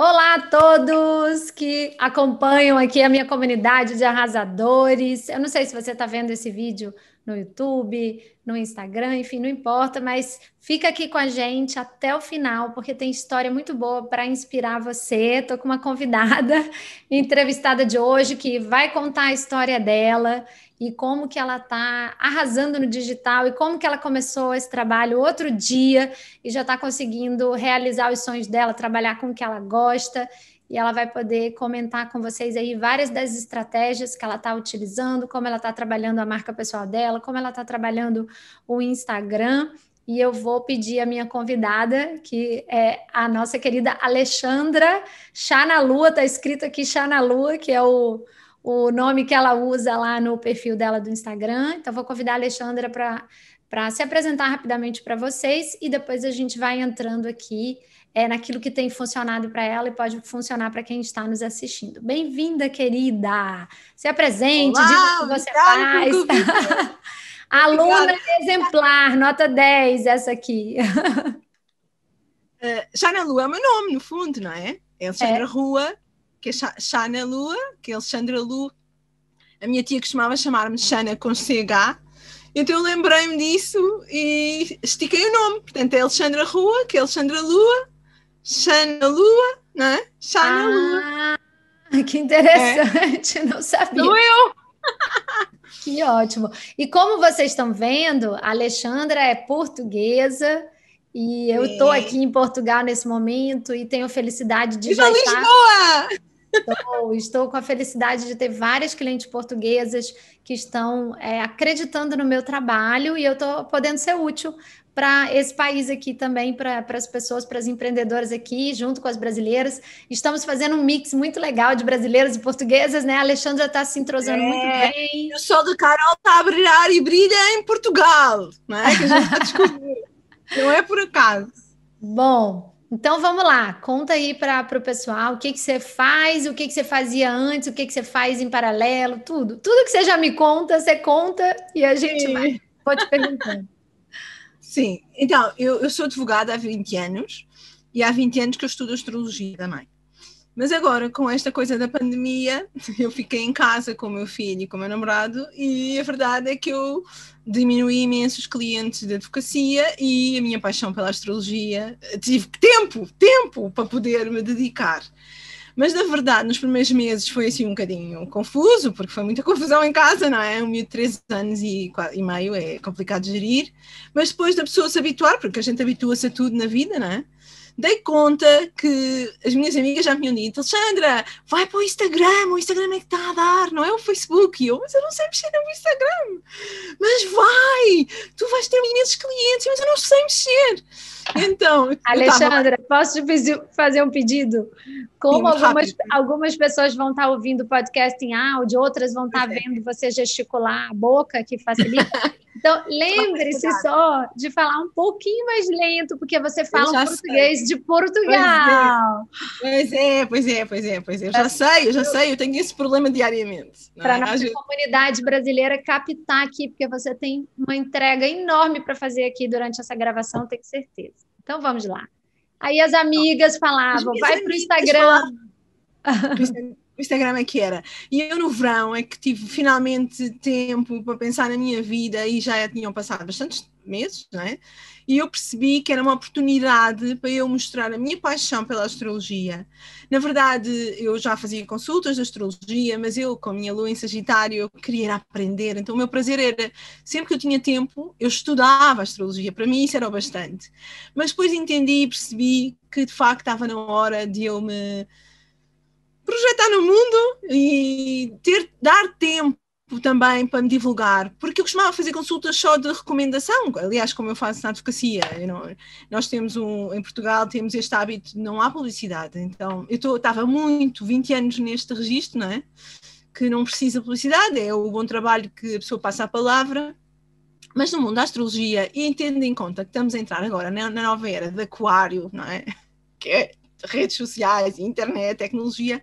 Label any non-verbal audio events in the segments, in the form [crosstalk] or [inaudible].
Olá a todos que acompanham aqui a minha comunidade de arrasadores. Eu não sei se você está vendo esse vídeo no YouTube, no Instagram, enfim, não importa, mas fica aqui com a gente até o final, porque tem história muito boa para inspirar você. Estou com uma convidada [laughs] entrevistada de hoje que vai contar a história dela e como que ela está arrasando no digital e como que ela começou esse trabalho outro dia e já está conseguindo realizar os sonhos dela, trabalhar com o que ela gosta e ela vai poder comentar com vocês aí várias das estratégias que ela está utilizando, como ela está trabalhando a marca pessoal dela, como ela está trabalhando o Instagram. E eu vou pedir a minha convidada, que é a nossa querida Alexandra Chá na Lua, está escrito aqui Chá na Lua, que é o, o nome que ela usa lá no perfil dela do Instagram. Então, vou convidar a Alexandra para se apresentar rapidamente para vocês e depois a gente vai entrando aqui é, naquilo que tem funcionado para ela e pode funcionar para quem está nos assistindo. Bem-vinda, querida! Se apresente, Olá, diga o que você faz. [laughs] Aluna exemplar, nota 10, essa aqui. uh, Lua é meu nome, no fundo, não é? É Alexandra é. Rua, que é Chana Lua, que é Alexandra Lu. A minha tia costumava chamar-me Chana com CH, então eu lembrei-me disso e estiquei o nome. Portanto, é Alexandra Rua, que é Alexandra Lua, Xana Lua, né? Xana ah, Lua. Que interessante, é. [laughs] não sabia. Sou eu! [laughs] que ótimo. E como vocês estão vendo, a Alexandra é portuguesa e eu estou aqui em Portugal nesse momento e tenho felicidade de Viva já estar... Lisboa! Estou, estou, com a felicidade de ter várias clientes portuguesas que estão é, acreditando no meu trabalho e eu estou podendo ser útil para esse país aqui também, para as pessoas, para as empreendedoras aqui, junto com as brasileiras. Estamos fazendo um mix muito legal de brasileiras e portuguesas, né? A Alexandra está se entrosando é, muito bem. o sol do Carol tá a brilhar e brilha em Portugal, né? Que a gente tá descobrindo. [laughs] Não é por acaso. Bom, então vamos lá, conta aí para o pessoal o que, que você faz, o que, que você fazia antes, o que, que você faz em paralelo, tudo. Tudo que você já me conta, você conta e a gente Sim. vai. te Sim, então, eu, eu sou advogada há 20 anos e há 20 anos que eu estudo astrologia também. Mas agora, com esta coisa da pandemia, [laughs] eu fiquei em casa com o meu filho e com o meu namorado, e a verdade é que eu diminuí imenso os clientes de advocacia e a minha paixão pela astrologia. Eh, tive tempo, tempo para poder me dedicar. Mas na verdade, nos primeiros meses foi assim um bocadinho confuso, porque foi muita [laughs] confusão em casa, não é? Um miúdo de 13 anos e, e meio é complicado de gerir. Mas depois da pessoa se habituar, porque a gente habitua-se a tudo na vida, não é? dei conta que as minhas amigas já me tinham dito: Alexandra, vai para o Instagram, o Instagram é que está a dar, não é o Facebook. E eu, mas eu não sei mexer no Instagram. Mas vai, tu vais ter imensos clientes, mas eu não sei mexer. Então, Alexandra, tá posso te fazer um pedido? Como Sim, algumas, algumas pessoas vão estar tá ouvindo o podcast em áudio, outras vão estar tá é. vendo você gesticular a boca, que facilita. [laughs] Então, lembre-se só de falar um pouquinho mais lento, porque você fala um português sei. de Portugal. Pois é, pois é, pois é, pois é. Eu já é. sei, eu já sei, eu tenho esse problema diariamente. Né? Para a nossa comunidade brasileira captar aqui, porque você tem uma entrega enorme para fazer aqui durante essa gravação, tenho certeza. Então vamos lá. Aí as amigas falavam, as vai para o Instagram. Falavam. [laughs] o Instagram é que era. E eu no verão é que tive finalmente tempo para pensar na minha vida e já tinham passado bastantes meses, não é? E eu percebi que era uma oportunidade para eu mostrar a minha paixão pela astrologia. Na verdade, eu já fazia consultas de astrologia, mas eu, com a minha lua em Sagitário, eu queria aprender. Então, o meu prazer era, sempre que eu tinha tempo, eu estudava astrologia. Para mim, isso era o bastante. Mas depois entendi e percebi que, de facto, estava na hora de eu me projetar no mundo e ter, dar tempo também para me divulgar, porque eu costumava fazer consultas só de recomendação, aliás, como eu faço na advocacia, não, nós temos um, em Portugal temos este hábito de não há publicidade, então eu tô, estava muito, 20 anos neste registro, não é? Que não precisa publicidade, é o bom trabalho que a pessoa passa a palavra, mas no mundo da astrologia, e tendo em conta que estamos a entrar agora na, na nova era de aquário, não é? Que é redes sociais, internet, tecnologia,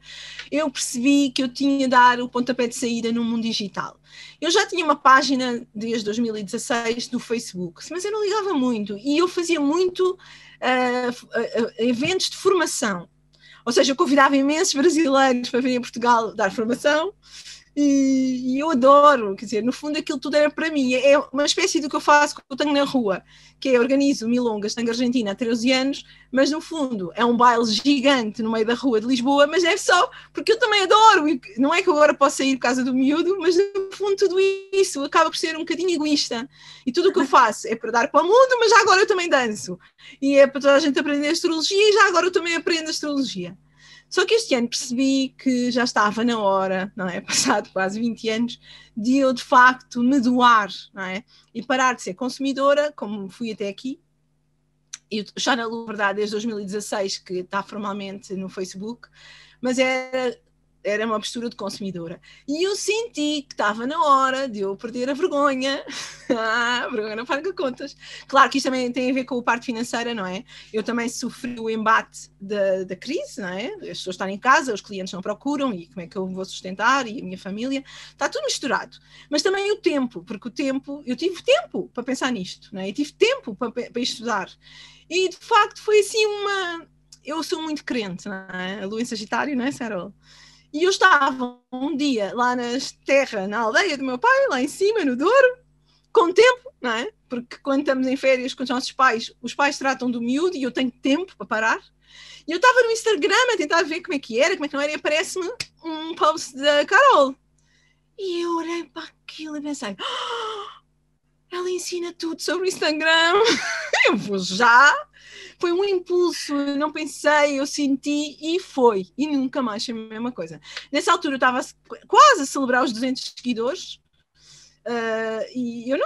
eu percebi que eu tinha de dar o pontapé de saída no mundo digital. Eu já tinha uma página desde 2016 do Facebook, mas eu não ligava muito e eu fazia muito uh, eventos de formação. Ou seja, eu convidava imensos brasileiros para virem a Portugal dar formação e, e, eu adoro, quer dizer, no fundo aquilo tudo era para mim, é uma espécie do que eu faço com o tango na rua, que é organizo milongas tango argentina há 13 anos, mas no fundo é um baile gigante no meio da rua de Lisboa, mas é só porque eu também adoro, e não é que agora possa ir por causa do miúdo, mas no fundo tudo isso acaba por ser um bocadinho egoísta, e tudo o que eu faço é para dar para o mundo, mas já agora eu também danço, e é para toda a gente aprender astrologia, e já agora eu também aprendo astrologia. Só que este ano percebi que já estava na hora, não é? [laughs] Passado quase 20 anos, de eu de facto me doar, não é? E parar de ser consumidora, como fui até aqui. Eu já na verdade, desde 2016, que está formalmente no Facebook, mas era era uma postura de consumidora. E eu senti que estava na hora de eu perder a vergonha. [laughs] ah, a vergonha não paga contas. Claro que isto também tem a ver com a parte financeira, não é? Eu também sofri o embate da, da crise, não é? As pessoas estão em casa, os clientes não procuram e como é que eu vou sustentar e a minha família. Está tudo misturado. Mas também o tempo, porque o tempo, eu tive tempo para pensar nisto, não é? Eu tive tempo para, para estudar. E de facto foi assim uma. Eu sou muito crente, não é? A lua em Sagitário, não é, Sarol? E eu estava um dia lá na terra, na aldeia do meu pai, lá em cima, no Douro, com tempo, não é? Porque quando estamos em férias com os nossos pais, os pais tratam do miúdo e eu tenho tempo para parar. E eu estava no Instagram a tentar ver como é que era, como é que não era, e aparece-me um post da Carol. E eu olhei para aquilo e pensei: oh, ela ensina tudo sobre o Instagram. [laughs] eu vou já foi um impulso, não pensei, eu senti e foi. E nunca mais foi a mesma coisa. Nessa altura eu estava quase a celebrar os 200 seguidores. Uh, e eu não,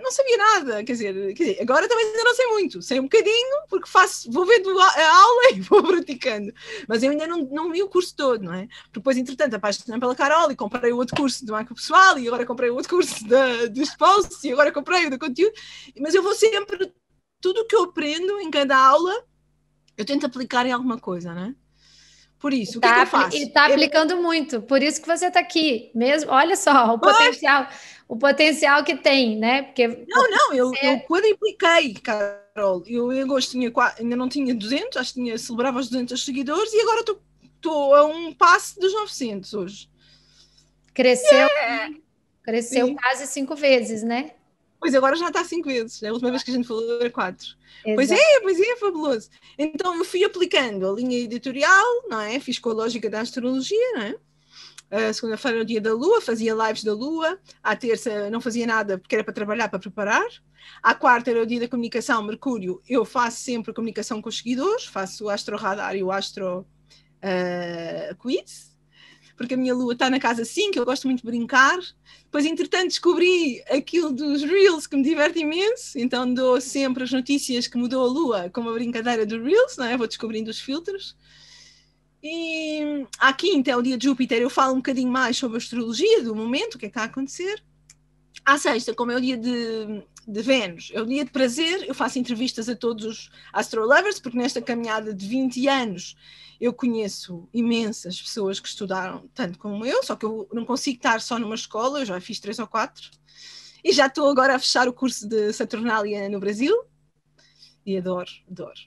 não sabia nada, quer dizer, quer dizer, agora também ainda não sei muito, sei um bocadinho, porque faço, vou vendo a aula [laughs] e vou praticando, mas eu ainda não, não vi o curso todo, não é? Depois, entretanto, apaixonei pela Carol e comprei outro curso do Marco pessoal, e agora comprei outro curso da, dos e agora comprei o do conteúdo, mas eu vou sempre tudo que eu aprendo em cada aula, eu tento aplicar em alguma coisa, né? Por isso, tá, o que, tá que eu faço? E está aplicando eu... muito, por isso que você está aqui mesmo. Olha só o potencial, o potencial que tem, né? Porque não, não, eu, é... eu quadripliquei, Carol. Eu em agosto tinha, ainda não tinha 200, acho que tinha, celebrava os 200 seguidores e agora estou a um passo dos 900 hoje. Cresceu, yeah. É. cresceu Sim. quase cinco vezes, né? Pois agora já está cinco vezes, é a última vez que a gente falou era quatro. Exato. Pois é, pois é, fabuloso. Então eu fui aplicando a linha editorial, não é? Fiz com a lógica da astrologia, não é? Ah, segunda-feira era o dia da lua, fazia lives da lua, à terça não fazia nada porque era para trabalhar, para preparar, à quarta era o dia da comunicação, Mercúrio, eu faço sempre a comunicação com os seguidores, faço o astro radar e o astro uh, quiz, porque a minha lua está na casa 5, eu gosto muito de brincar. Depois, entretanto, descobri aquilo dos Reels que me diverte imenso, então dou sempre as notícias que mudou a lua com a brincadeira dos Reels, não é? Vou descobrindo os filtros. E à quinta é o dia de Júpiter, eu falo um bocadinho mais sobre a astrologia do momento, o que é que está a acontecer. À sexta, como é o dia de, de Vênus, é o dia de prazer, eu faço entrevistas a todos os astrolovers, porque nesta caminhada de 20 anos eu conheço imensas pessoas que estudaram tanto como eu, só que eu não consigo estar só numa escola, eu já fiz três ou quatro. E já estou agora a fechar o curso de Saturnália no Brasil. E adoro, adoro.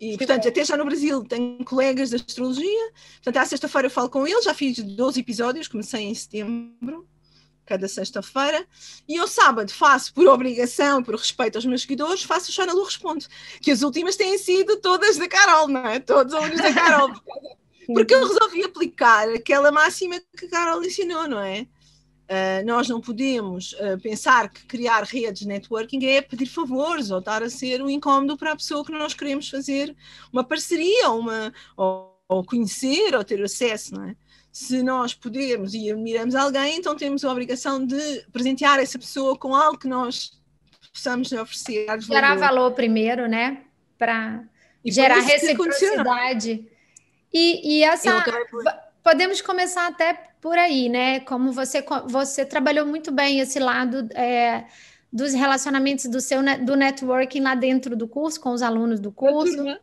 E, portanto, é. até já no Brasil tenho colegas de astrologia. Portanto, à sexta-feira eu falo com eles, já fiz 12 episódios, comecei em setembro cada sexta-feira, e eu sábado faço por obrigação, por respeito aos meus seguidores, faço o Lu Responde, que as últimas têm sido todas da Carol, não é? Todos alunos da Carol. [laughs] Porque eu resolvi aplicar aquela máxima que a Carol ensinou, não é? Uh, nós não podemos uh, pensar que criar redes de networking é pedir favores ou estar a ser um incómodo para a pessoa que nós queremos fazer uma parceria uma, ou, ou conhecer ou ter acesso, não é? se nós podemos e admiramos alguém, então temos a obrigação de presentear essa pessoa com algo que nós possamos oferecer. Gerar valor primeiro, né? Para gerar é? reciprocidade. E, e essa. Podemos começar até por aí, né? Como você, você trabalhou muito bem esse lado. É, dos relacionamentos do seu do networking lá dentro do curso com os alunos do curso. Né?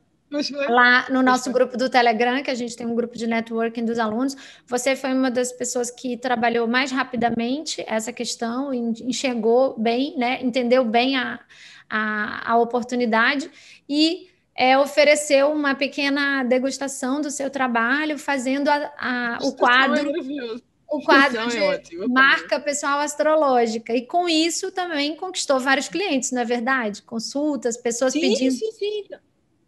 lá no nosso grupo do Telegram, que a gente tem um grupo de networking dos alunos. Você foi uma das pessoas que trabalhou mais rapidamente essa questão, enxergou bem, né, entendeu bem a, a, a oportunidade e é, ofereceu uma pequena degustação do seu trabalho, fazendo a, é o quadro. o quadro é de é ótimo, marca pessoal astrológica. E com isso também conquistou vários clientes, não é verdade? Consultas, pessoas sim, pedindo. Sim, sim.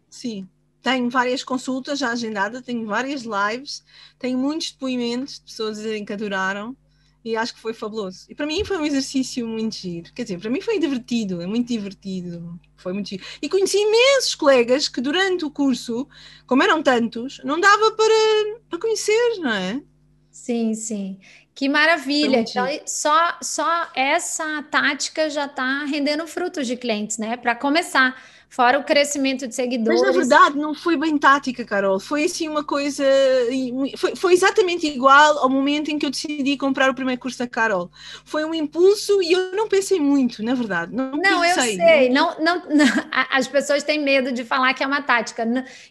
Sim. Tenho várias consultas já agendadas, tenho várias lives, tenho muitos depoimentos de pessoas dizerem que adoraram e acho que foi fabuloso. E para mim foi um exercício muito giro. Quer dizer, para mim foi divertido, é muito divertido. Foi muito giro. E conheci imensos colegas que durante o curso, como eram tantos, não dava para, para conhecer, não é? Sim, sim. Que maravilha! Então, só, só essa tática já está rendendo frutos de clientes, né? Para começar Fora o crescimento de seguidores. Mas na verdade não foi bem tática, Carol. Foi assim uma coisa. Foi, foi exatamente igual ao momento em que eu decidi comprar o primeiro curso da Carol. Foi um impulso e eu não pensei muito, na verdade. Não, não pensei. eu sei. Não, não, não, as pessoas têm medo de falar que é uma tática.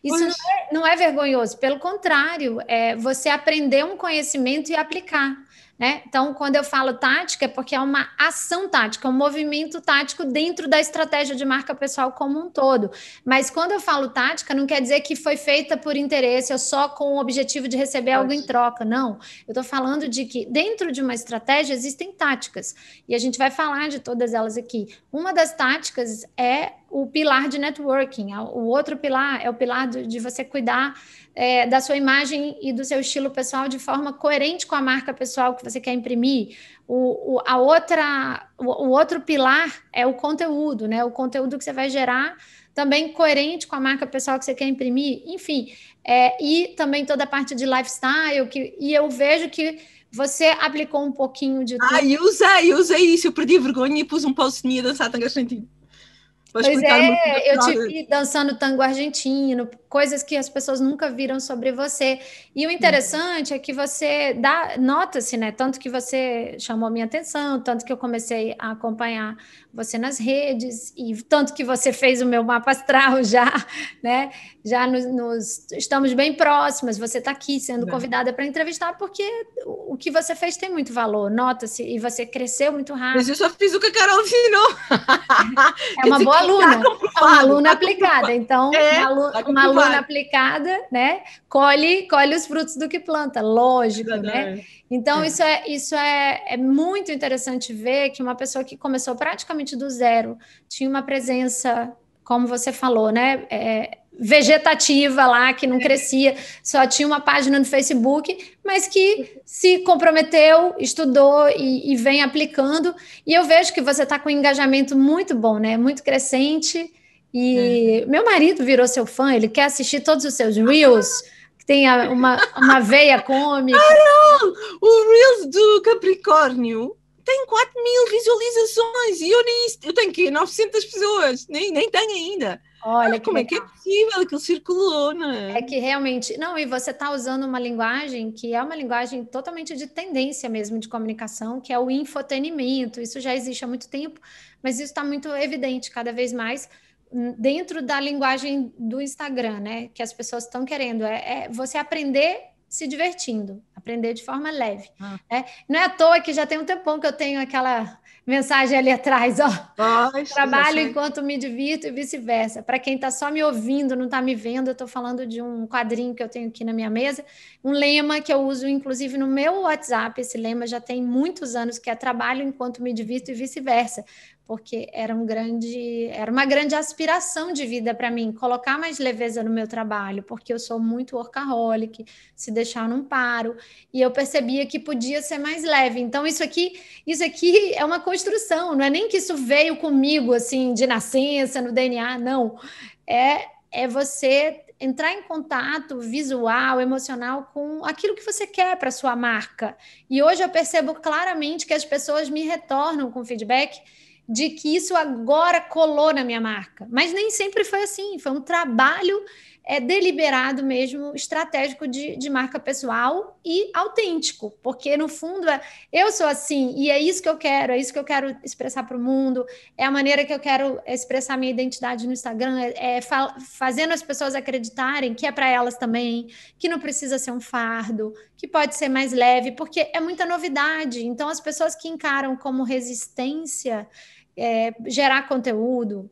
Isso não, é, não é vergonhoso. Pelo contrário, é você aprender um conhecimento e aplicar. Né? Então, quando eu falo tática, é porque é uma ação tática, é um movimento tático dentro da estratégia de marca pessoal como um todo. Mas quando eu falo tática, não quer dizer que foi feita por interesse ou só com o objetivo de receber algo em troca. Não. Eu estou falando de que dentro de uma estratégia existem táticas. E a gente vai falar de todas elas aqui. Uma das táticas é o pilar de networking. O outro pilar é o pilar de você cuidar é, da sua imagem e do seu estilo pessoal de forma coerente com a marca pessoal que que você quer imprimir. O, o, a outra, o, o outro pilar é o conteúdo, né? O conteúdo que você vai gerar também coerente com a marca pessoal que você quer imprimir, enfim, é, e também toda a parte de lifestyle, que, e eu vejo que você aplicou um pouquinho de tudo. Ah, eu usei, eu usei isso, eu perdi vergonha e pus um pauzinho e dançar tango argentino. Vou pois é, eu te vi dançando tango argentino, coisas que as pessoas nunca viram sobre você. E o uhum. interessante é que você dá, nota-se, né? Tanto que você chamou minha atenção, tanto que eu comecei a acompanhar você nas redes, e tanto que você fez o meu mapa astral [laughs] já, né? Já nos, nos estamos bem próximas, você está aqui sendo convidada para entrevistar, porque o que você fez tem muito valor, nota-se, e você cresceu muito rápido. Mas eu só fiz o que a Carol não É uma boa aluna, tá é uma aluna tá aplicada, então é, uma aluna tá claro. aplicada, né? Colhe, colhe os frutos do que planta, lógico, é né? Então, é. isso, é, isso é, é muito interessante ver que uma pessoa que começou praticamente do zero, tinha uma presença, como você falou, né? É, vegetativa lá, que não é. crescia, só tinha uma página no Facebook, mas que se comprometeu, estudou e, e vem aplicando. E eu vejo que você está com um engajamento muito bom, né? Muito crescente. E uhum. meu marido virou seu fã, ele quer assistir todos os seus reels, que tem uma, uma veia cômica. Ah, não! O reels do Capricórnio tem 4 mil visualizações e eu nem eu tenho que 900 pessoas, nem, nem tenho ainda. Olha, ah, como legal. é que é possível aquilo circulou, né? É que realmente. Não, e você está usando uma linguagem que é uma linguagem totalmente de tendência mesmo de comunicação, que é o infotenimento. Isso já existe há muito tempo, mas isso está muito evidente cada vez mais dentro da linguagem do Instagram, né? Que as pessoas estão querendo. É, é, você aprender se divertindo, aprender de forma leve. Ah. Né. Não é à toa que já tem um tempão que eu tenho aquela mensagem ali atrás, ó. Trabalho enquanto me divirto e vice-versa. Para quem está só me ouvindo, não está me vendo, eu estou falando de um quadrinho que eu tenho aqui na minha mesa, um lema que eu uso, inclusive, no meu WhatsApp. Esse lema já tem muitos anos, que é trabalho enquanto me divirto e vice-versa porque era um grande, era uma grande aspiração de vida para mim, colocar mais leveza no meu trabalho, porque eu sou muito workaholic, se deixar não paro, e eu percebia que podia ser mais leve. Então isso aqui, isso aqui é uma construção, não é nem que isso veio comigo assim de nascença, no DNA, não. É é você entrar em contato visual, emocional com aquilo que você quer para sua marca. E hoje eu percebo claramente que as pessoas me retornam com feedback de que isso agora colou na minha marca. Mas nem sempre foi assim, foi um trabalho é, deliberado mesmo, estratégico de, de marca pessoal e autêntico, porque no fundo é, eu sou assim e é isso que eu quero, é isso que eu quero expressar para o mundo, é a maneira que eu quero expressar minha identidade no Instagram, é, é fazendo as pessoas acreditarem que é para elas também, que não precisa ser um fardo, que pode ser mais leve, porque é muita novidade. Então, as pessoas que encaram como resistência é, gerar conteúdo,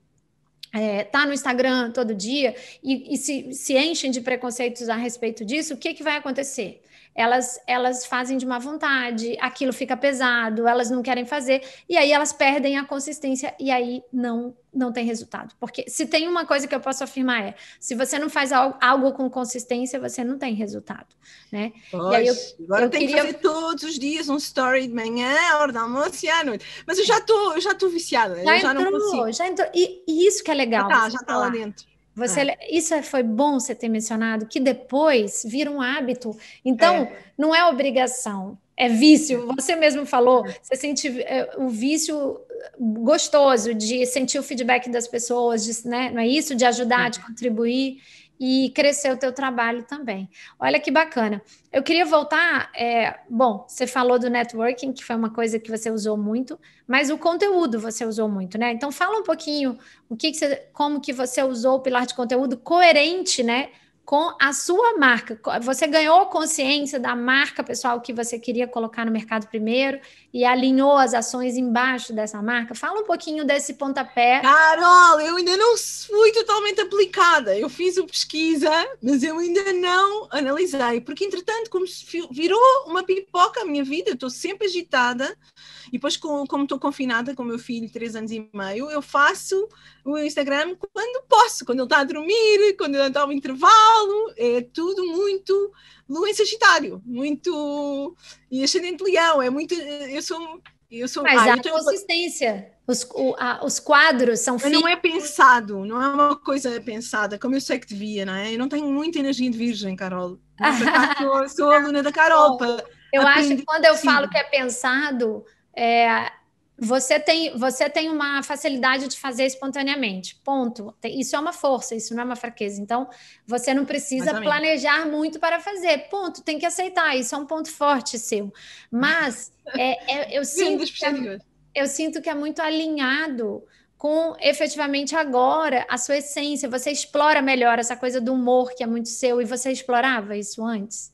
é, tá no Instagram todo dia e, e se, se, enchem de preconceitos a respeito disso, o que, que vai acontecer? elas, elas fazem de má vontade, aquilo fica pesado, elas não querem fazer, e aí elas perdem a consistência e aí não não tem resultado. Porque se tem uma coisa que eu posso afirmar é, se você não faz algo, algo com consistência, você não tem resultado, né? e aí eu, agora eu tem queria... que fazer todos os dias um story de manhã, hora do almoço e à noite. Mas eu já estou eu já tô viciada, já, entrou, já não consigo. Já entrou, e, e isso que é legal. Já está tá lá dentro. Você, é. Isso é, foi bom você ter mencionado, que depois vira um hábito. Então, é. não é obrigação, é vício. É. Você mesmo falou, é. você sente o vício uh, gostoso de sentir o feedback das pessoas, de, né, não é isso? De ajudar, de contribuir e crescer o teu trabalho também. Olha que bacana. Eu queria voltar, é, bom, você falou do networking, que foi uma coisa que você usou muito, mas o conteúdo você usou muito, né? Então fala um pouquinho o que, que você, como que você usou o pilar de conteúdo coerente, né? com a sua marca. Você ganhou consciência da marca pessoal que você queria colocar no mercado primeiro e alinhou as ações embaixo dessa marca? Fala um pouquinho desse pontapé. Carol, eu ainda não fui totalmente aplicada. Eu fiz a pesquisa, mas eu ainda não analisei, porque entretanto, como virou uma pipoca a minha vida, estou sempre agitada. E depois, como estou confinada com meu filho, três anos e meio, eu faço o Instagram quando posso, quando ele está a dormir, quando ele está ao intervalo Paulo, é tudo muito Lua em Sagitário, muito e ascendente Leão, é muito eu sou eu sou Mas ah, há tenho... consistência. Os, o, a, os quadros são fixos. Não é pensado, não é uma coisa pensada, como eu sei que devia, não é? Eu não tenho muita energia de virgem, Carol. Eu sou, sou [laughs] aluna da Carol. eu acho que quando eu falo que é pensado, é, você tem, você tem uma facilidade de fazer espontaneamente. Ponto. Isso é uma força, isso não é uma fraqueza. Então, você não precisa planejar muito para fazer. Ponto. Tem que aceitar. Isso é um ponto forte seu. Mas é, é, eu, sinto é eu sinto que é muito alinhado com efetivamente agora a sua essência. Você explora melhor essa coisa do humor que é muito seu e você explorava isso antes?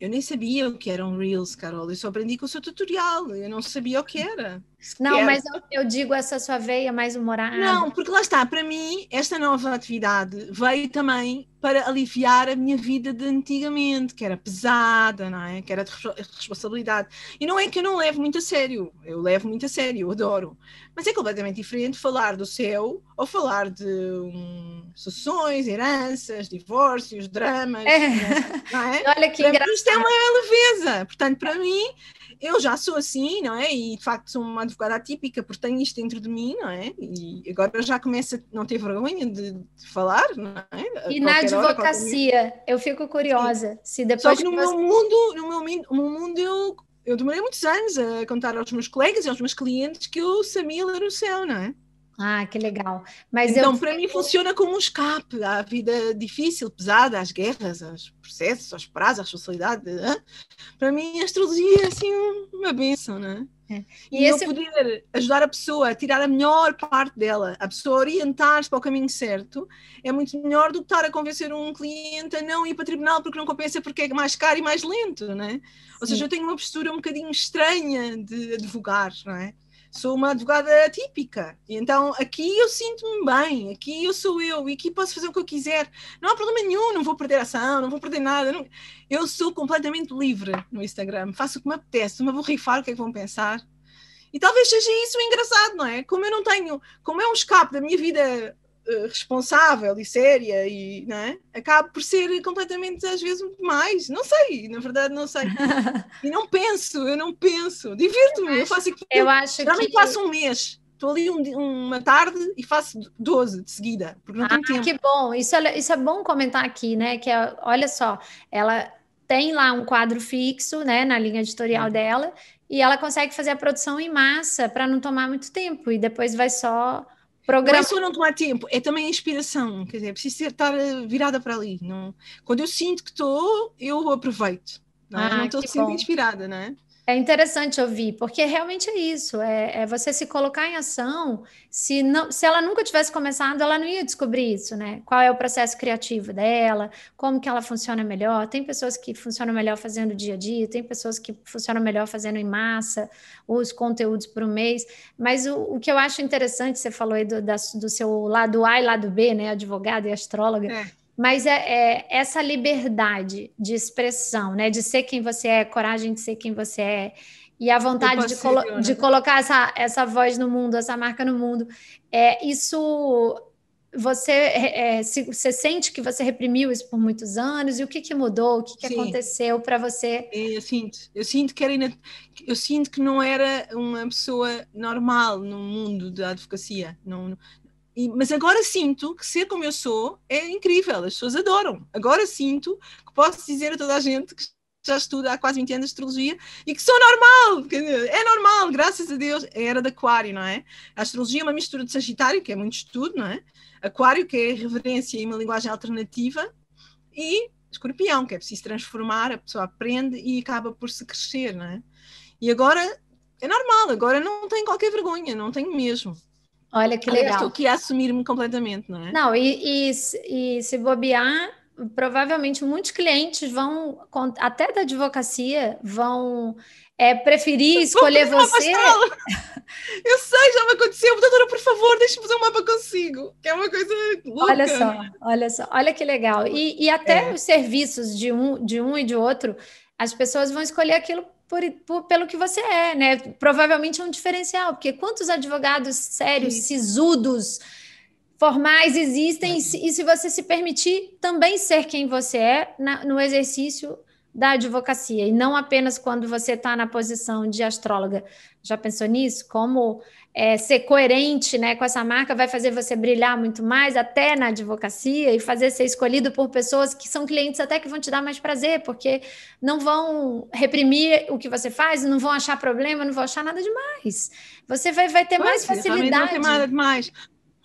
Eu nem sabia o que eram Reels, Carol. Eu só aprendi com o seu tutorial. Eu não sabia o que era. Não, era. mas eu, eu, digo essa sua veia mais humorada. Não, porque lá está. Para mim, esta nova atividade veio também para aliviar a minha vida de antigamente, que era pesada, não é? que era de responsabilidade. E não é que eu não levo muito a sério, eu levo muito a sério, eu adoro. Mas é completamente diferente falar do céu ou falar de um, sucessões, heranças, divórcios, dramas. É. É? Olha que engraçado. Isto é uma leveza. Portanto, para mim, eu já sou assim, não é? E de facto sou uma advogada atípica porque tenho isto dentro de mim, não é? E agora já começo a não ter vergonha de, de falar, não é? E nada advocacia, eu fico curiosa. Se depois Só que no que você... meu mundo, no meu, no mundo eu, eu demorei muitos anos a contar aos meus colegas e aos meus clientes que o sabia era o céu, não é? Ah, que legal. Mas então, eu... para mim, funciona como um escape à vida difícil, pesada, às guerras, aos processos, aos prazos, à sociedade. Né? Para mim, a astrologia é assim uma bênção, né? É. E, e esse... eu poder ajudar a pessoa a tirar a melhor parte dela, a pessoa orientar-se para o caminho certo, é muito melhor do que estar a convencer um cliente a não ir para o tribunal porque não compensa, porque é mais caro e mais lento, né? é? Ou seja, eu tenho uma postura um bocadinho estranha de advogar, não é? sou uma advogada típica. Então aqui eu sinto-me bem, aqui eu sou eu e aqui posso fazer o que eu quiser. Não há problema nenhum, não vou perder ação, não vou perder nada. Não... Eu sou completamente livre no Instagram, faço o que me apetece, não me vou rifar o que é que vão pensar. E talvez seja isso engraçado, não é? Como eu não tenho, como é um escape da minha vida eh, responsável e séria e não é? acabo por ser completamente às vezes mais, não sei, na verdade não sei. [laughs] e não penso, eu não penso, divirto-me, eu, eu, faço aquilo. Eu acho geralmente que... passo um mês. Estou ali um, uma tarde e faço 12 de seguida, porque não ah, tenho tempo. que bom. Isso é, isso é bom comentar aqui, né? Que é, olha só, ela tem lá um quadro fixo, né, na linha editorial é. dela, e ela consegue fazer a produção em massa para não tomar muito tempo e depois vai só Programa... Não é só não tomar tempo, é também a inspiração. Quer dizer, é preciso estar eh, virada para ali. Não... Quando eu sinto que estou, eu aproveito. Não, é? ah, estou sempre inspirada, não é? É interessante ouvir, porque realmente é isso, é, é, você se colocar em ação. Se, não, se ela nunca tivesse começado, ela não ia descobrir isso, né? Qual é o processo criativo dela, como que ela funciona melhor. Tem pessoas que funcionam melhor fazendo dia a dia, tem pessoas que funcionam melhor fazendo em massa, os conteúdos por um mês. Mas o, o que eu acho interessante, você falou aí do, da, do seu lado A e lado B, né? Advogada e astróloga. É. Mas é, é, essa liberdade de expressão, né? De ser quem você é, coragem de ser quem você é, e a vontade de, colo né? de, colocar essa, essa voz no mundo, essa marca no mundo. É, isso você é, é, se, você sente que você reprimiu isso por muitos anos e o que, que mudou o que, que aconteceu para você é, eu sinto eu sinto que era ina... eu sinto que não era uma pessoa normal no mundo da advocacia não e, mas agora sinto que ser como eu sou é incrível, as pessoas adoram. Agora sinto que posso dizer a toda a gente que já estuda há quase 20 anos de astrologia e que sou normal, é normal, graças a Deus. É era de Aquário, não é? A astrologia é uma mistura de Sagitário, que é muito estudo, não é? Aquário, que é reverência e uma linguagem alternativa, e Escorpião, que é preciso transformar, a pessoa aprende e acaba por se crescer, não é? E agora é normal, agora não tenho qualquer vergonha, não tenho mesmo. Olha que legal. Aliás, que assumiram completamente, não é? Não, e, e, e se bobear, provavelmente muitos clientes vão, até da advocacia, vão é, preferir escolher você. [laughs] Eu sei, já me aconteceu, doutora, por favor, deixe eu fazer um mapa consigo, que é uma coisa louca. Olha só, olha só, olha que legal. E, e até é. os serviços de um, de um e de outro, as pessoas vão escolher aquilo por, por, pelo que você é, né? Provavelmente é um diferencial, porque quantos advogados sérios, Sim. sisudos, formais existem, e é. se, e se você se permitir também ser quem você é na, no exercício da advocacia e não apenas quando você está na posição de astróloga. Já pensou nisso? Como é, ser coerente né, com essa marca vai fazer você brilhar muito mais, até na advocacia, e fazer ser escolhido por pessoas que são clientes até que vão te dar mais prazer, porque não vão reprimir o que você faz, não vão achar problema, não vão achar nada demais. Você vai, vai ter pois, mais facilidade. É, não tem nada demais.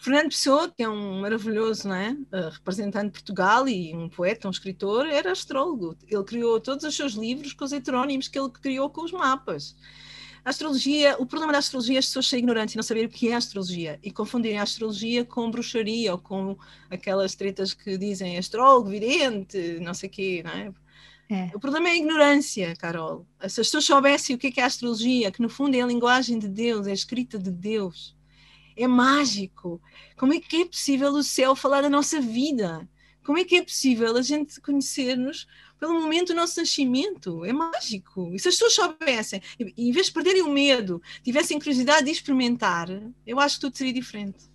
Fernando Pessoa, que é um maravilhoso não é? Uh, eh, representante de Portugal e um poeta, um escritor, era astrólogo. Ele criou todos os seus livros com os heterónimos que ele criou com os mapas. A astrologia, o problema da astrologia é as pessoas serem ignorantes e não saberem o que é astrologia e confundirem a astrologia com bruxaria ou com aquelas tretas que dizem astrólogo, vidente, não sei o quê, não é? É. O problema é a ignorância, Carol. Se as pessoas soubessem o que é, é a astrologia, que no fundo é a linguagem de Deus, é a escrita de Deus, é mágico. Como é que é possível o céu falar da nossa vida? Como é que é possível a gente conhecer-nos pelo momento do nosso nascimento? É mágico. E se as pessoas soubessem, em vez de perderem o medo, tivessem curiosidade de experimentar, eu acho que tudo seria diferente.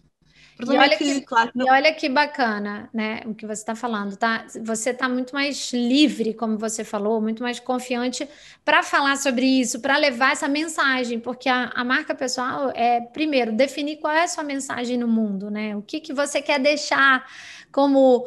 E olha, é que, que, claro, não... e olha que bacana, né? O que você está falando, tá? Você está muito mais livre, como você falou, muito mais confiante para falar sobre isso, para levar essa mensagem, porque a, a, marca pessoal é primeiro definir qual é a sua mensagem no mundo, né? O que, que você quer deixar como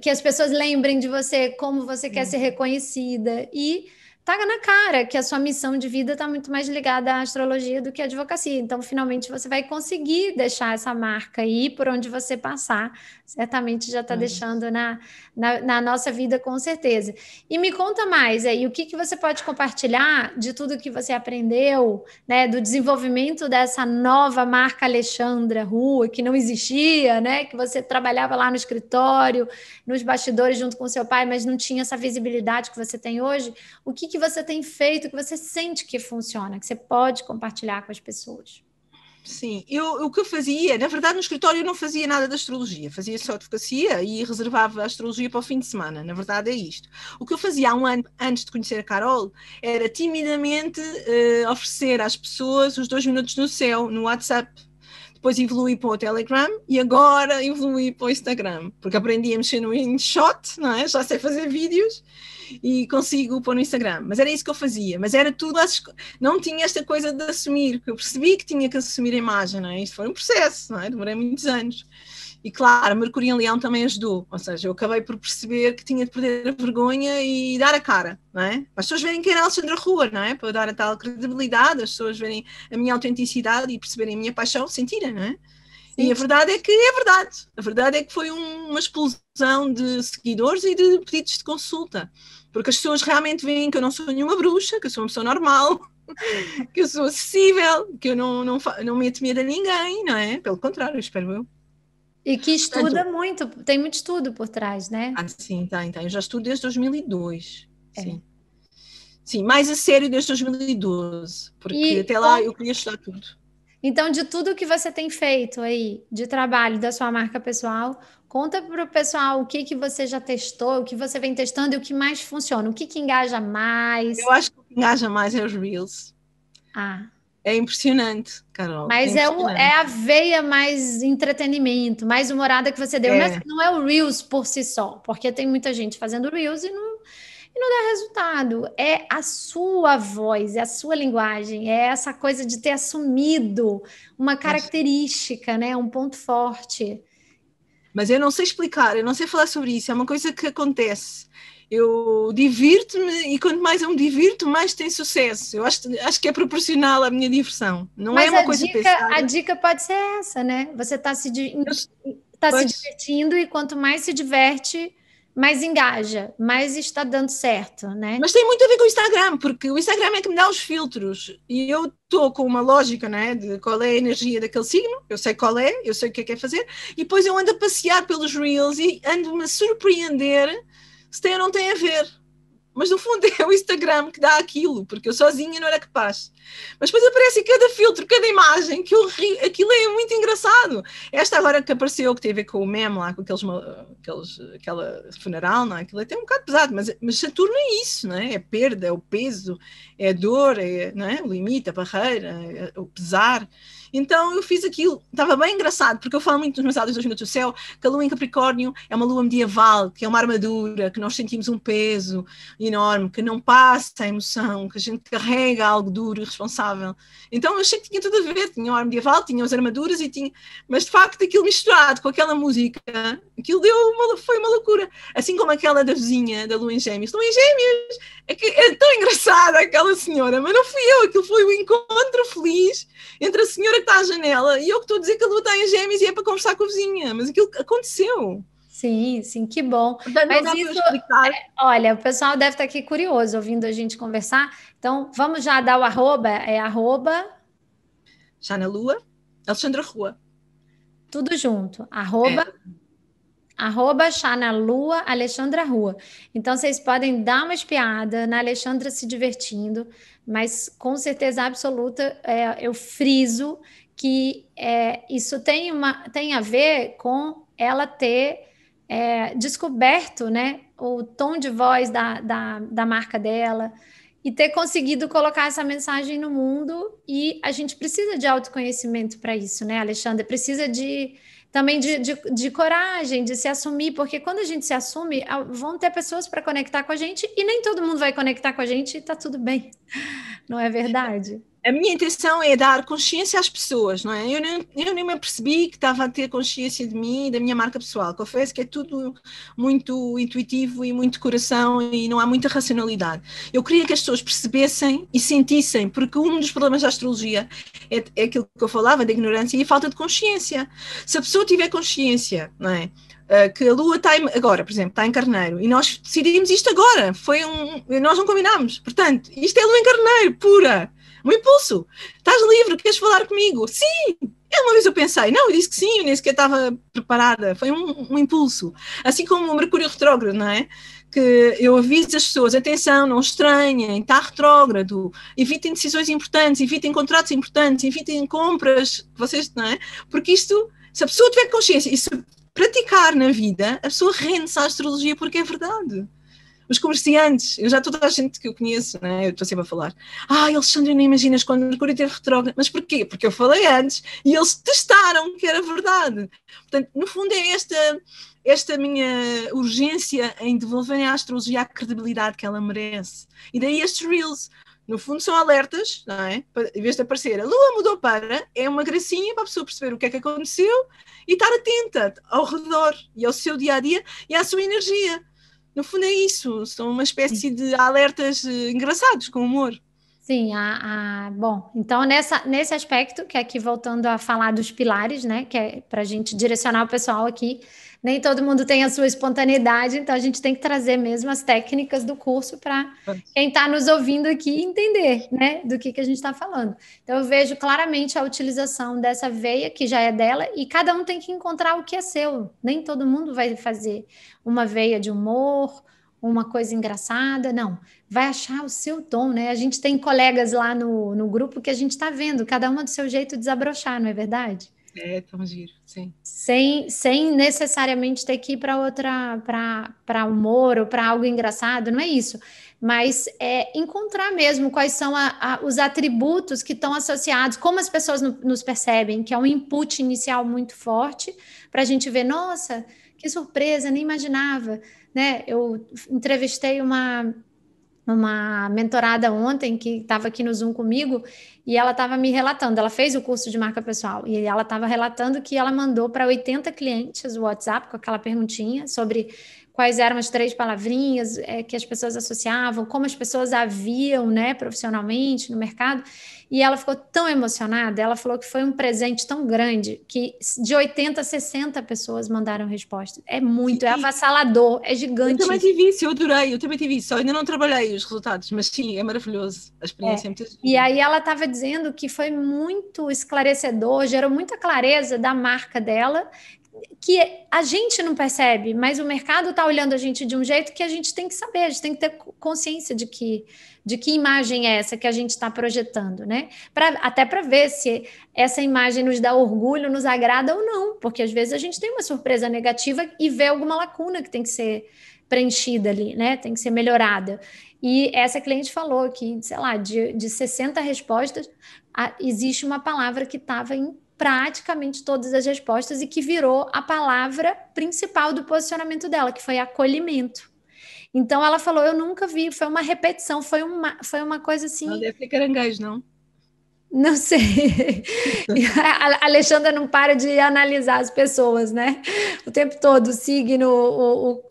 que as pessoas lembrem de você, como você quer ser reconhecida e tá na cara que a sua missão de vida está muito mais ligada à astrologia do que à advocacia. Então, finalmente, você vai conseguir deixar essa marca aí por onde você passar certamente já está hum. deixando na, na, na, nossa vida com certeza. E me conta mais aí, o que, que você pode compartilhar de tudo que você aprendeu, né, do desenvolvimento dessa nova marca Alexandra Rua, que não existia, né, que você trabalhava lá no escritório, nos bastidores junto com seu pai, mas não tinha essa visibilidade que você tem hoje. O que, que você tem feito, que você sente que funciona, que você pode compartilhar com as pessoas? Sim, eu, o que eu fazia, na verdade, no escritório eu não fazia nada de astrologia, fazia só advocacia e reservava a astrologia para o fim de semana. Na verdade, é isto. O que eu fazia há um ano antes de conhecer a Carol era timidamente uh, oferecer às pessoas os dois minutos no céu, no WhatsApp. Depois evolui para o Telegram e agora evolui para o Instagram, porque aprendi a mexer no InShot, não é? Já sei fazer vídeos e consigo pôr no Instagram. Mas era isso que eu fazia. Mas era tudo, não tinha esta coisa de assumir, que eu percebi que tinha que assumir a imagem, não é? Isto foi um processo, não é? Demorei muitos anos. E claro, Mercúrio em Leão também ajudou, ou seja, eu acabei por perceber que tinha de perder a vergonha e dar a cara, não é? As pessoas verem quem era Alexandre Rua, não é? Para dar a tal credibilidade, as pessoas verem a minha autenticidade e perceberem a minha paixão, sentirem, não é? Sim. E a verdade é que é verdade. A verdade é que foi um, uma explosão de seguidores e de pedidos de consulta. Porque as pessoas realmente veem que eu não sou nenhuma bruxa, que eu sou uma pessoa normal, [laughs] que eu sou acessível, que eu não, não, não me atiro a ninguém, não é? Pelo contrário, espero eu. E que estuda muito, tem muito estudo por trás, né? Ah, sim, tem, tem. Eu já estudo desde 2002. É. Sim. Sim, mais a sério desde 2012, porque e até lá eu queria estudar tudo. Então, de tudo que você tem feito aí de trabalho da sua marca pessoal, conta para o pessoal o que, que você já testou, o que você vem testando e o que mais funciona, o que, que engaja mais. Eu acho que o que engaja mais é os Reels. Ah. É impressionante, Carol. É Mas é, impressionante. é, a veia mais entretenimento, mais humorada que você deu. É. Mas é. não é o Reels por si só, porque tem muita gente fazendo Reels e não e não dá resultado. É a sua voz, é a sua linguagem, é essa coisa de ter assumido uma característica, né? Um ponto forte. Mas eu não sei explicar, eu não sei falar sobre isso, é uma coisa que acontece eu divirto-me e quanto mais eu me divirto, mais tem sucesso. Eu acho, acho que é proporcional à minha diversão. Não Mas é uma coisa dica, A dica pode ser essa, né? Você está se, di... tá se divertindo e quanto mais se diverte, mais engaja, mais está dando certo, né? Mas tem muito a ver com o Instagram, porque o Instagram é que me dá os filtros e eu estou com uma lógica, né, de qual é a energia daquele signo, eu sei qual é, eu sei o que é que é fazer, e depois eu ando a passear pelos reels e ando-me a surpreender se tem ou não tem a ver. Mas no fundo [laughs] é o Instagram que dá aquilo, porque eu sozinha não era capaz. Mas depois aparece cada filtro, cada imagem, que eu ri, aquilo é muito engraçado. Esta agora que apareceu, que tem a ver com o meme lá, com aqueles, aqueles aquela funeral, não é? aquilo é até um bocado pesado, mas, mas Saturno é isso, não é? É perda, é o peso, é a dor, é, não é? o limite, a barreira, é, é o pesar. Então eu fiz aquilo, estava bem engraçado, porque eu falo muito nos meus áudios dos minutos do céu, que a lua em Capricórnio é uma lua medieval, que é uma armadura, que nós sentimos um peso enorme, que não passa a emoção, que a gente carrega algo duro e responsável. Então eu achei que tinha tudo a ver, tinha o ar medieval, tinha as armaduras e tinha, mas de facto aquilo misturado com aquela música, aquilo deu uma, foi uma loucura. Assim como aquela da vizinha da lua em Gêmeos, lua em Gêmeos, é, que, é tão engraçada aquela senhora, mas não fui eu, aquilo foi um encontro feliz entre a senhora está à janela e eu que estou a dizer que a lua está em gêmeos e é para conversar com a vizinha, mas aquilo aconteceu. Sim, sim, que bom. Mas isso, é, olha, o pessoal deve estar aqui curioso ouvindo a gente conversar. Então, vamos já dar o arroba, é arroba... Já na lua, Alexandra Rua. Tudo junto, arroba... É. Arroba chá na lua, Alexandra Rua. Então, vocês podem dar uma espiada na Alexandra se divertindo mas com certeza absoluta é, eu friso que é, isso tem, uma, tem a ver com ela ter é, descoberto né, o tom de voz da, da, da marca dela e ter conseguido colocar essa mensagem no mundo. E a gente precisa de autoconhecimento para isso, né, Alexandra? Precisa de também de, de, de, coragem, de se assumir, porque quando a gente se assume, vão ter pessoas para conectar com a gente e nem todo mundo vai conectar com a gente e está tudo bem, [laughs] não é verdade? a minha intenção é dar consciência às pessoas, não é? Eu eu nem me percebi que estava a ter consciência de mim e da minha marca pessoal. Confesso que é tudo muito intuitivo e muito coração e não há muita racionalidade. Eu queria que as pessoas percebessem e sentissem, porque um dos problemas da astrologia é, é aquilo que eu falava, da ignorância e a falta de consciência. Se a pessoa tiver consciência, não é? Eh, que a Lua está em, agora, por exemplo, está em Carneiro, e nós decidimos isto agora, foi um, nós não combinámos, portanto, isto é Lua em Carneiro, pura, um impulso. Estás livre, queres falar comigo? Sim! Eu é uma vez eu pensei, não, eu disse que sim, eu nem sequer estava preparada, foi um, um impulso. Assim como o Mercúrio retrógrado, não é? Que eu aviso as pessoas, atenção, não estranhem, está retrógrado, evitem decisões importantes, evitem contratos importantes, evitem compras, vocês, não é? Porque isto, se a pessoa tiver consciência e se praticar na vida, a pessoa rende-se à astrologia porque é verdade os comerciantes, eu já toda a gente que eu conheço, né? eu estou sempre a falar, ah, Alexandre, nem imaginas quando Mercúrio teve retrógrado, mas porquê? Porque eu falei antes e eles testaram que era verdade. Portanto, no fundo é esta, esta minha urgência em devolver à astrologia a credibilidade que ela merece. E daí estes reels, no fundo são alertas, não é? Em vez de aparecer a lua mudou para, é uma gracinha para a pessoa perceber o que é que aconteceu e estar atenta ao redor e ao seu dia a dia e à sua energia no fundo é isso, são uma espécie de alertas eh, engraçados com humor. Sim, a, a, bom, então nessa, nesse aspecto, que é aqui voltando a falar dos pilares, né, que é para a gente direcionar o pessoal aqui, nem todo mundo tem a sua espontaneidade, então a gente tem que trazer mesmo as técnicas do curso para quem está nos ouvindo aqui entender né, do que, que a gente está falando. Então eu vejo claramente a utilização dessa veia que já é dela, e cada um tem que encontrar o que é seu. Nem todo mundo vai fazer uma veia de humor, uma coisa engraçada, não. Vai achar o seu tom, né? A gente tem colegas lá no, no grupo que a gente está vendo, cada uma do seu jeito desabrochar, não é verdade? É tão tá giro, sim. Sem, sem necessariamente ter que ir para outra, para humor ou para algo engraçado, não é isso. Mas é encontrar mesmo quais são a, a, os atributos que estão associados, como as pessoas no, nos percebem, que é um input inicial muito forte, para a gente ver, nossa, que surpresa, nem imaginava. Né? Eu entrevistei uma uma mentorada ontem que estava aqui no Zoom comigo e ela estava me relatando, ela fez o curso de marca pessoal e ela estava relatando que ela mandou para 80 clientes o WhatsApp com aquela perguntinha sobre quais eram as três palavrinhas é, que as pessoas associavam, como as pessoas a viam, né, profissionalmente no mercado. E ela ficou tão emocionada, ela falou que foi um presente tão grande que de 80 a 60 pessoas mandaram resposta. É muito, é avassalador, é gigante. Eu também tive isso, eu adorei, eu também tive isso. Eu ainda não trabalhei os resultados, mas sim, é maravilhoso. A experiência é, é muito E aí ela estava dizendo que foi muito esclarecedor, gerou muita clareza da marca dela que a gente não percebe, mas o mercado está olhando a gente de um jeito que a gente tem que saber, a gente tem que ter consciência de que, de que imagem é essa que a gente está projetando, né? Pra, até para ver se essa imagem nos dá orgulho, nos agrada ou não, porque às vezes a gente tem uma surpresa negativa e vê alguma lacuna que tem que ser preenchida ali, né? Tem que ser melhorada. E essa cliente falou que, sei lá, de, de 60 respostas, a, existe uma palavra que estava em praticamente todas as respostas e que virou a palavra principal do posicionamento dela, que foi acolhimento. Então ela falou: Eu nunca vi, foi uma repetição, foi uma, foi uma coisa assim. Não deve ser caranguejo, não. Não sei. [laughs] A Alexandra não para de analisar as pessoas, né? O tempo todo, o signo, o. o,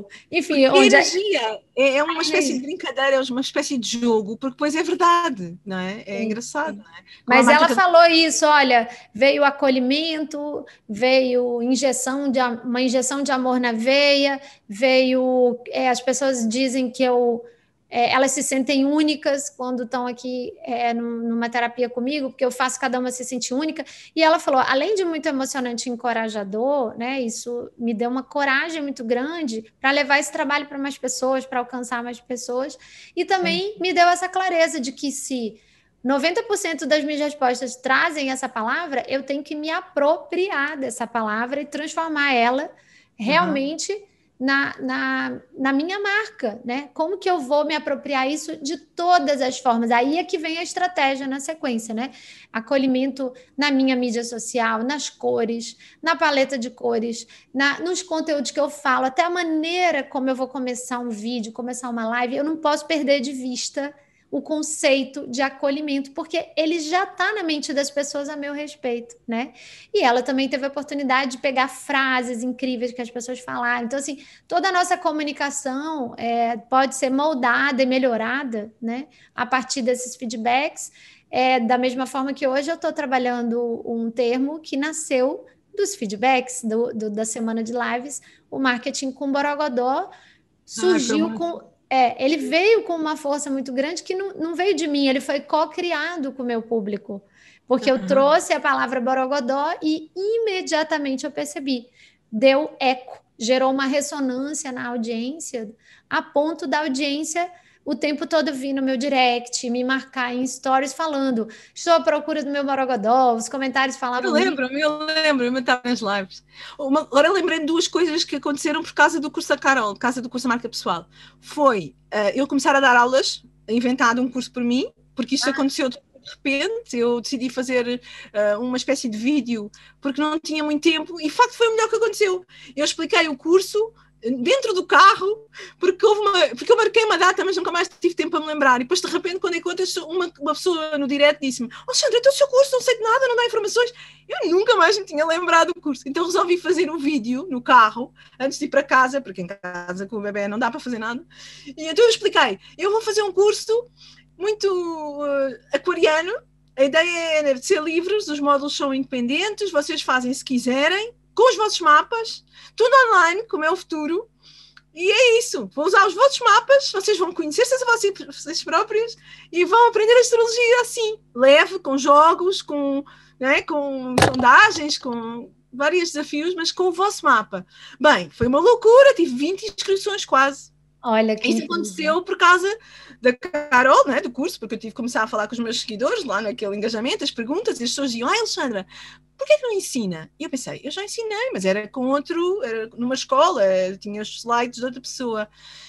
o... Enfim, porque onde. É- energia é, é uma espécie de brincadeira, é uma espécie de jogo, porque depois é verdade, não é? É engraçado, não é? Mas ela falou isso: olha, veio acolhimento, veio injeção de, uma injeção de amor na veia, veio. É, as pessoas dizem que eu é, elas se sentem únicas quando estão aqui é, numa terapia comigo, porque eu faço cada uma se sentir única. E ela falou, além de muito emocionante e encorajador, né, isso me deu uma coragem muito grande para levar esse trabalho para mais pessoas, para alcançar mais pessoas. E também Sim. me deu essa clareza de que se 90% das minhas respostas trazem essa palavra, eu tenho que me apropriar dessa palavra e transformar ela uhum. realmente uhum na, na, na minha marca, né? Como que eu vou me apropriar isso de todas as formas? Aí é que vem a estratégia na sequência, né? Acolhimento na minha mídia social, nas cores, na paleta de cores, na, nos conteúdos que eu falo, até a maneira como eu vou começar um vídeo, começar uma live, eu não posso perder de vista o conceito de acolhimento, porque ele já está na mente das pessoas a meu respeito, né? E ela também teve a oportunidade de pegar frases incríveis que as pessoas falaram. Então, assim, toda a nossa comunicação é, pode ser moldada e melhorada, né? A partir desses feedbacks. É, da mesma forma que hoje eu estou trabalhando um termo que nasceu dos feedbacks do, do, da semana de lives, o marketing com Borogodó ah, surgiu ah, com é, ele veio com uma força muito grande que não, não veio de mim, ele foi co-criado com o meu público. Porque eu uhum. trouxe a palavra borogodó e imediatamente eu percebi. Deu eco, gerou uma ressonância na audiência, a ponto da audiência o tempo todo vir no meu direct, me marcar em stories falando, estou à procura do meu Morogodó, os comentários falavam... Eu lembro, muito. eu lembro, eu estava nas lives. Uma, agora eu lembrei de duas coisas que aconteceram por causa do curso da Carol, por causa do curso da marca pessoal. Foi uh, eu começar a dar aulas, inventado um curso por mim, porque isso ah. aconteceu de repente, eu decidi fazer uh, uma espécie de vídeo, porque não tinha muito tempo, e de facto foi o melhor que aconteceu. Eu expliquei o curso, dentro do carro, porque, houve uma, porque eu marquei uma data, mas nunca mais tive tempo para me lembrar. E depois, de repente, quando encontras uma, uma pessoa no direto, disse-me: oh, Sandra, é então o seu curso não sei de nada, não dá informações. Eu nunca mais me tinha lembrado do curso. Então resolvi fazer um vídeo no carro, antes de ir para casa, porque em casa com o bebê não dá para fazer nada. E então eu expliquei: eu vou fazer um curso muito uh, aquariano. A ideia é né, ser livres, os módulos são independentes, vocês fazem se quiserem com os vossos mapas, tudo online, como é o futuro. E é isso. Vou usar os vossos mapas, vocês vão conhecer-se a vocês, próprios e vão aprender astrologia assim, leve, com jogos, com, né, com sondagens, com vários desafios, mas com o vosso mapa. Bem, foi uma loucura, tive 20 inscrições quase. Olha que Isso incrível. aconteceu por causa da Carol, né, do curso, porque eu tive que começar a falar com os meus seguidores lá naquele engajamento, as perguntas, e as pessoas diziam, ah, Alexandra, por que não ensina? E eu pensei, eu já ensinei, mas era com outro, era numa escola, tinha os slides de outra pessoa.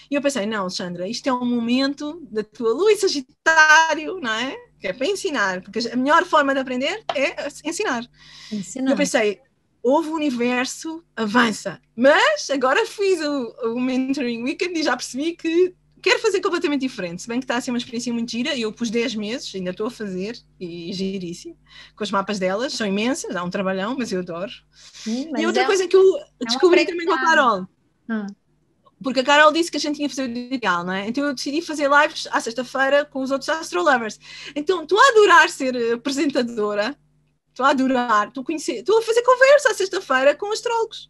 E eu pensei, não, Alexandra, isto é um momento da tua luz sagitário, não é? Que é para ensinar, porque a melhor forma de aprender é ensinar. ensinar. E eu pensei, houve o universo, avança. Mas agora fiz o, o Mentoring Weekend e já percebi que quero fazer completamente diferente. Se bem que está a ser uma experiência muito gira, eu pus 10 meses, ainda estou a fazer, e giríssimo, com os mapas delas, são imensas, dá um trabalhão, mas eu adoro. Sim, mas e outra é coisa que eu é descobri também com a Carol. Hum. Porque a Carol disse que a gente tinha que fazer o ideal, não é? Então eu decidi fazer lives à sexta-feira com os outros Astrolovers. Então estou a adorar ser eh, apresentadora, Estou a adorar, estou a conhecer, estou a fazer conversa à sexta-feira com astrólogos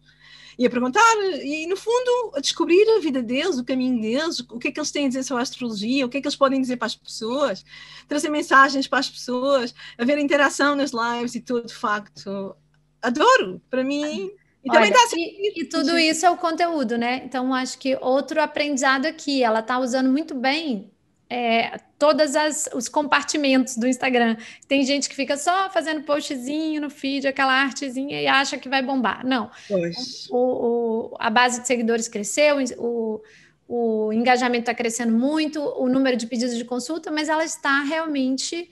e a perguntar e no fundo a descobrir a vida deles, o caminho deles, o que é que eles têm a dizer sobre a astrologia, o que é que eles podem dizer para as pessoas, trazer mensagens para as pessoas, haver interação nas lives e tudo, de facto, adoro, para mim. E, Olha, dá e, e tudo isso é o conteúdo, né? Então, acho que outro aprendizado aqui, ela está usando muito bem é, todas as, os compartimentos do Instagram. Tem gente que fica só fazendo postzinho no feed, aquela artezinha e acha que vai bombar. Não. O, o, a base de seguidores cresceu, o, o engajamento está crescendo muito, o número de pedidos de consulta, mas ela está realmente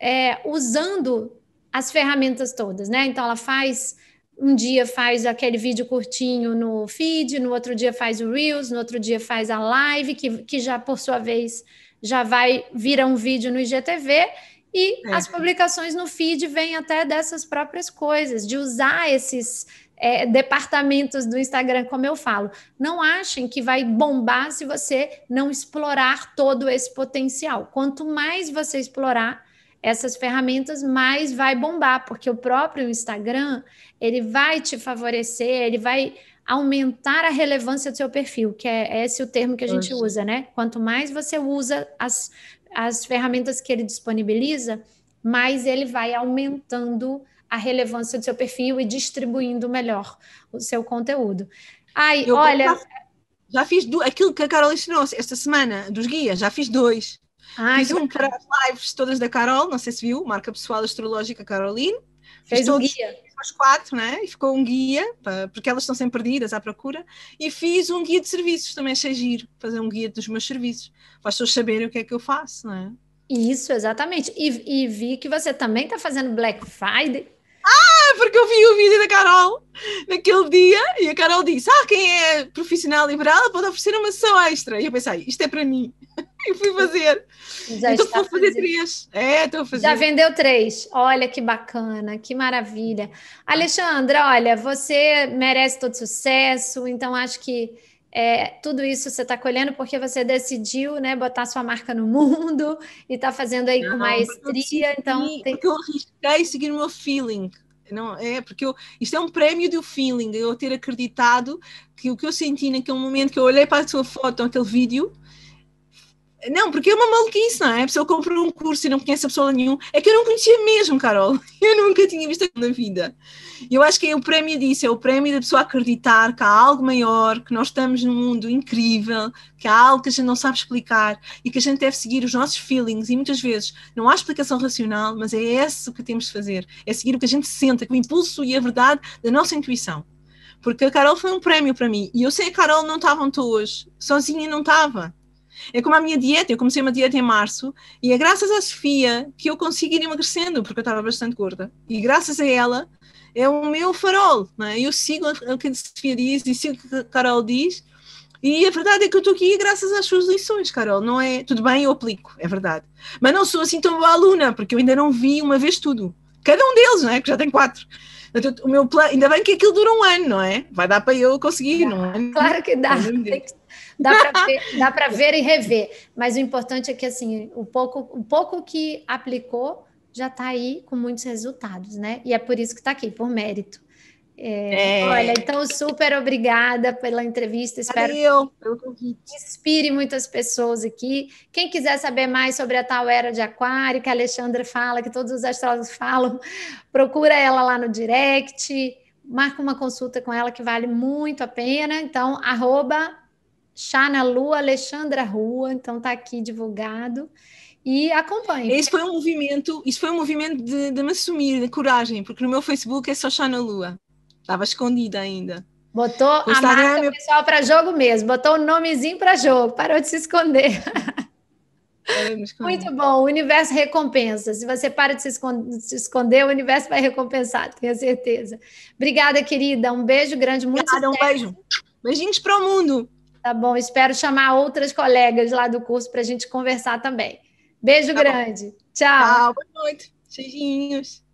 é, usando as ferramentas todas, né? Então ela faz um dia faz aquele vídeo curtinho no feed, no outro dia faz o Reels, no outro dia faz a live, que, que já por sua vez já vai virar um vídeo no IGTV e é. as publicações no feed vêm até dessas próprias coisas, de usar esses é, departamentos do Instagram, como eu falo. Não achem que vai bombar se você não explorar todo esse potencial. Quanto mais você explorar essas ferramentas, mais vai bombar, porque o próprio Instagram ele vai te favorecer, ele vai aumentar a relevância do seu perfil, que é esse o termo que a gente usa, né? Quanto mais você usa as, as ferramentas que ele disponibiliza, mais ele vai aumentando a relevância do seu perfil e distribuindo melhor o seu conteúdo. Ai, Eu olha. Já, já fiz do, aquilo que a Carol ensinou esta semana dos guias, já fiz dois. Ai, fiz um para as lives todas da Carol, não sei se viu, marca pessoal astrológica Caroline Fez um guia. Os quatro, né? E ficou um guia, para, porque elas estão sempre perdidas à procura. E fiz um guia de serviços, também achei giro, fazer um guia dos meus serviços, para as pessoas saberem o que é que eu faço, né Isso, exatamente. E, e vi que você também está fazendo Black Friday. Ah, porque eu vi o vídeo da Carol naquele dia e a Carol disse: Ah, quem é profissional liberal pode oferecer uma sessão extra. E eu pensei: Isto é para mim. [laughs] e fui fazer. Já então estou fazer fazendo. três. É, estou fazendo. Já vendeu três. Olha que bacana, que maravilha. Alexandra, olha, você merece todo sucesso, então acho que é, tudo isso você está colhendo porque você decidiu né, botar sua marca no [laughs] mundo e está fazendo aí Não, com maestria. então tem... Porque eu arrisquei seguir o meu feeling. Não, é porque eu, isto é um prémio do feeling, eu ter acreditado que o que eu senti naquele momento que eu olhei para a sua foto, aquele vídeo, não, porque é uma maluquice, não é? A pessoa compra um curso e não conhece a pessoa nenhum. É que eu não conhecia mesmo, Carol. [laughs] Eu nunca tinha visto aquilo na vida. Eu acho que é o prémio disso, é o prémio da pessoa acreditar que há algo maior, que nós estamos num mundo incrível, que há algo que a gente não sabe explicar e que a gente deve seguir os nossos feelings. E muitas vezes não há explicação racional, mas é esse o que temos de fazer. É seguir o que a gente sente, o impulso e a verdade da nossa intuição porque a Carol foi um prémio para mim. E eu sei que a Carol não estava onde estou hoje, sozinha não estava. É como a minha dieta, eu comecei uma dieta em março e é graças à Sofia que eu consigo ir emagrecendo, porque eu estava bastante gorda. E graças a ela é o meu farol, não é? Eu sigo o que a Sofia diz e sigo o que a Carol diz. E a verdade é que eu estou aqui graças às suas lições, Carol, não é? Tudo bem, eu aplico, é verdade. Mas não sou assim tão boa aluna, porque eu ainda não vi uma vez tudo. Cada um deles, não é? Que já tem quatro. o meu plano, ainda bem que aquilo dura um ano, não é? Vai dar para eu conseguir, não, não é? Claro que dá. É tem que dá para ver, dá para ver e rever. Mas o importante é que assim, o pouco, o pouco que aplicou já está aí com muitos resultados, né? E é por isso que está aqui, por mérito. É, é. Olha, então super obrigada pela entrevista. Espero Valeu, que inspire muitas pessoas aqui. Quem quiser saber mais sobre a tal era de aquário que a Alexandra fala, que todos os astrólogos falam, procura ela lá no direct, marca uma consulta com ela que vale muito a pena. Então, arroba Chá na Lua, Alexandra Rua, então está aqui divulgado. E acompanhe. Isso foi um movimento, isso foi um movimento de, de me assumir, de coragem, porque no meu Facebook é só Chá na Lua. Estava escondida ainda. Botou o a é marca meu... pessoal para jogo mesmo, botou o nomezinho para jogo, parou de se esconder. Muito bom, o universo recompensa. Se você para de se, esconder, se esconder o universo vai recompensar, tenho certeza. Obrigada, querida. Um beijo grande, muito Obrigada, um beijo. Beijinhos para o mundo. Tá bom, espero chamar outras colegas lá do curso para a gente conversar também. Beijo tá grande. Bom. Tchau. Tchau, boa noite. Beijinhos.